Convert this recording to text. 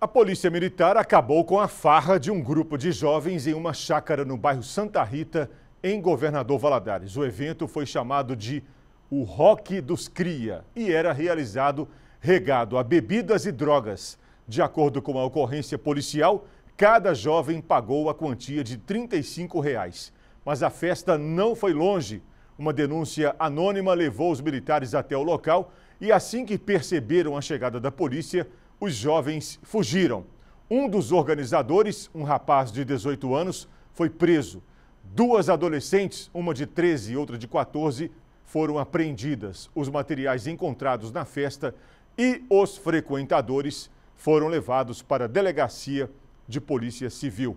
A Polícia Militar acabou com a farra de um grupo de jovens em uma chácara no bairro Santa Rita, em Governador Valadares. O evento foi chamado de O Rock dos Cria e era realizado regado a bebidas e drogas. De acordo com a ocorrência policial, cada jovem pagou a quantia de R$ 35. Reais. Mas a festa não foi longe. Uma denúncia anônima levou os militares até o local e, assim que perceberam a chegada da polícia, os jovens fugiram. Um dos organizadores, um rapaz de 18 anos, foi preso. Duas adolescentes, uma de 13 e outra de 14, foram apreendidas. Os materiais encontrados na festa e os frequentadores foram levados para a delegacia de polícia civil.